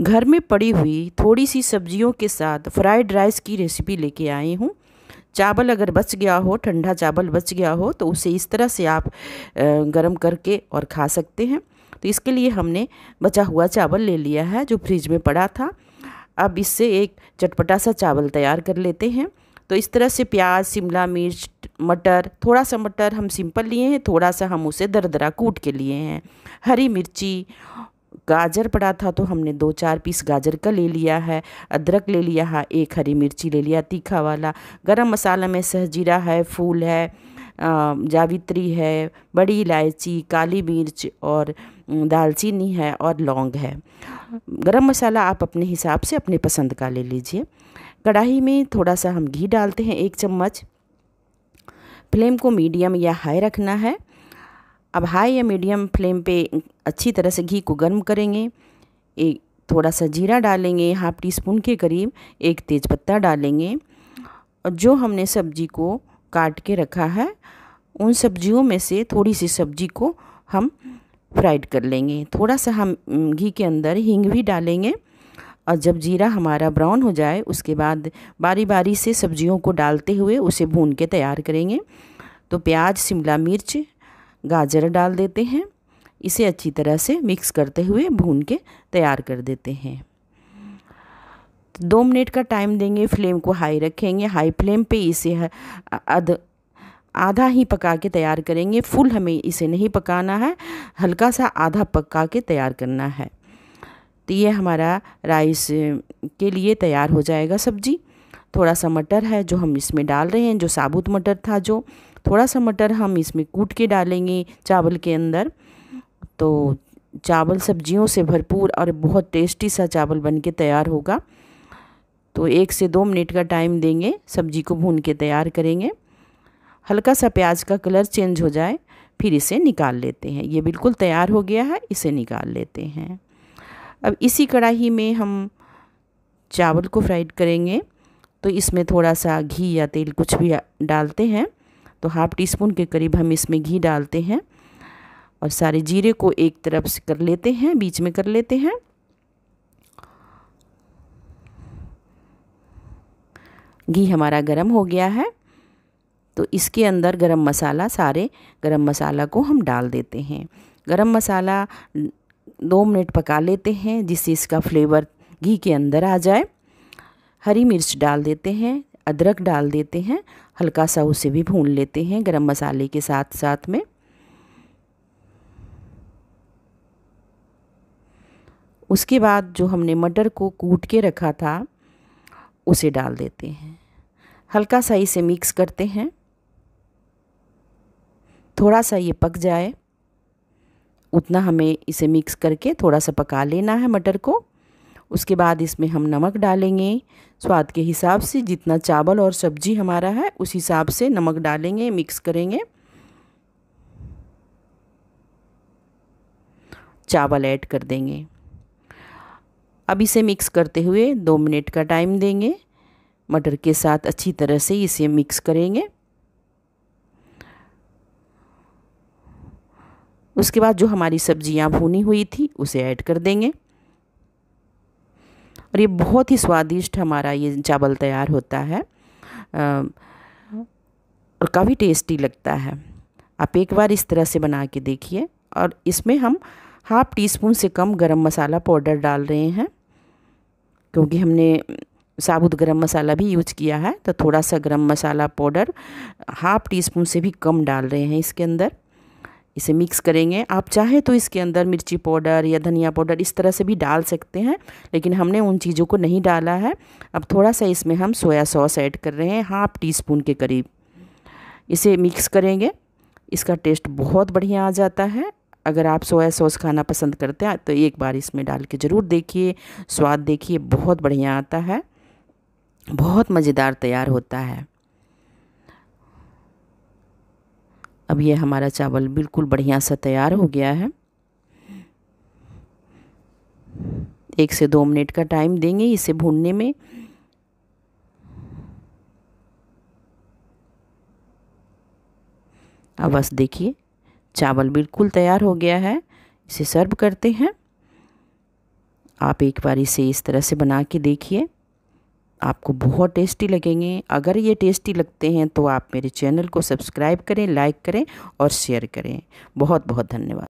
घर में पड़ी हुई थोड़ी सी सब्जियों के साथ फ्राइड राइस की रेसिपी लेके आई हूँ चावल अगर बच गया हो ठंडा चावल बच गया हो तो उसे इस तरह से आप गर्म करके और खा सकते हैं तो इसके लिए हमने बचा हुआ चावल ले लिया है जो फ्रिज में पड़ा था अब इससे एक चटपटा सा चावल तैयार कर लेते हैं तो इस तरह से प्याज शिमला मिर्च मटर थोड़ा सा मटर हम सिंपल लिए हैं थोड़ा सा हम उसे दरदरा कूट के लिए हैं हरी मिर्ची गाजर पड़ा था तो हमने दो चार पीस गाजर का ले लिया है अदरक ले लिया है एक हरी मिर्ची ले लिया तीखा वाला गरम मसाला में सहजीरा है फूल है जावित्री है बड़ी इलायची काली मिर्च और दालचीनी है और लौंग है गरम मसाला आप अपने हिसाब से अपने पसंद का ले लीजिए कढ़ाई में थोड़ा सा हम घी डालते हैं एक चम्मच फ्लेम को मीडियम या हाई रखना है अब हाई या मीडियम फ्लेम पे अच्छी तरह से घी को गर्म करेंगे एक थोड़ा सा जीरा डालेंगे हाफ टी स्पून के करीब एक तेज़पत्ता डालेंगे और जो हमने सब्जी को काट के रखा है उन सब्जियों में से थोड़ी सी सब्जी को हम फ्राइड कर लेंगे थोड़ा सा हम घी के अंदर हींग भी डालेंगे और जब जीरा हमारा ब्राउन हो जाए उसके बाद बारी बारी से सब्जियों को डालते हुए उसे भून के तैयार करेंगे तो प्याज शिमला मिर्च गाजर डाल देते हैं इसे अच्छी तरह से मिक्स करते हुए भून के तैयार कर देते हैं दो मिनट का टाइम देंगे फ्लेम को हाई रखेंगे हाई फ्लेम पे इसे अध आधा ही पका के तैयार करेंगे फुल हमें इसे नहीं पकाना है हल्का सा आधा पका के तैयार करना है तो ये हमारा राइस के लिए तैयार हो जाएगा सब्जी थोड़ा सा मटर है जो हम इसमें डाल रहे हैं जो साबुत मटर था जो थोड़ा सा मटर हम इसमें कूट के डालेंगे चावल के अंदर तो चावल सब्जियों से भरपूर और बहुत टेस्टी सा चावल बन के तैयार होगा तो एक से दो मिनट का टाइम देंगे सब्जी को भून के तैयार करेंगे हल्का सा प्याज का कलर चेंज हो जाए फिर इसे निकाल लेते हैं ये बिल्कुल तैयार हो गया है इसे निकाल लेते हैं अब इसी कढ़ाही में हम चावल को फ्राइड करेंगे तो इसमें थोड़ा सा घी या तेल कुछ भी डालते हैं तो हाफ़ टी स्पून के करीब हम इसमें घी डालते हैं और सारे जीरे को एक तरफ से कर लेते हैं बीच में कर लेते हैं घी हमारा गरम हो गया है तो इसके अंदर गरम मसाला सारे गरम मसाला को हम डाल देते हैं गरम मसाला दो मिनट पका लेते हैं जिससे इसका फ्लेवर घी के अंदर आ जाए हरी मिर्च डाल देते हैं अदरक डाल देते हैं हल्का सा उसे भी भून लेते हैं गरम मसाले के साथ साथ में उसके बाद जो हमने मटर को कूट के रखा था उसे डाल देते हैं हल्का सा इसे मिक्स करते हैं थोड़ा सा ये पक जाए उतना हमें इसे मिक्स करके थोड़ा सा पका लेना है मटर को उसके बाद इसमें हम नमक डालेंगे स्वाद के हिसाब से जितना चावल और सब्जी हमारा है उस हिसाब से नमक डालेंगे मिक्स करेंगे चावल ऐड कर देंगे अब इसे मिक्स करते हुए दो मिनट का टाइम देंगे मटर के साथ अच्छी तरह से इसे मिक्स करेंगे उसके बाद जो हमारी सब्जियां भुनी हुई थी उसे ऐड कर देंगे और ये बहुत ही स्वादिष्ट हमारा ये चावल तैयार होता है और काफ़ी टेस्टी लगता है आप एक बार इस तरह से बना के देखिए और इसमें हम हाफ़ टी स्पून से कम गरम मसाला पाउडर डाल रहे हैं क्योंकि हमने साबुत गरम मसाला भी यूज किया है तो थोड़ा सा garam masala powder half teaspoon से भी कम डाल रहे हैं इसके अंदर इसे मिक्स करेंगे आप चाहें तो इसके अंदर मिर्ची पाउडर या धनिया पाउडर इस तरह से भी डाल सकते हैं लेकिन हमने उन चीज़ों को नहीं डाला है अब थोड़ा सा इसमें हम सोया सॉस ऐड कर रहे हैं हाफ टी स्पून के करीब इसे मिक्स करेंगे इसका टेस्ट बहुत बढ़िया आ जाता है अगर आप सोया सॉस खाना पसंद करते हैं तो एक बार इसमें डाल के ज़रूर देखिए स्वाद देखिए बहुत बढ़िया आता है बहुत मज़ेदार तैयार होता है अब ये हमारा चावल बिल्कुल बढ़िया सा तैयार हो गया है एक से दो मिनट का टाइम देंगे इसे भूनने में अब बस देखिए चावल बिल्कुल तैयार हो गया है इसे सर्व करते हैं आप एक बार इसे इस तरह से बना के देखिए आपको बहुत टेस्टी लगेंगे अगर ये टेस्टी लगते हैं तो आप मेरे चैनल को सब्सक्राइब करें लाइक करें और शेयर करें बहुत बहुत धन्यवाद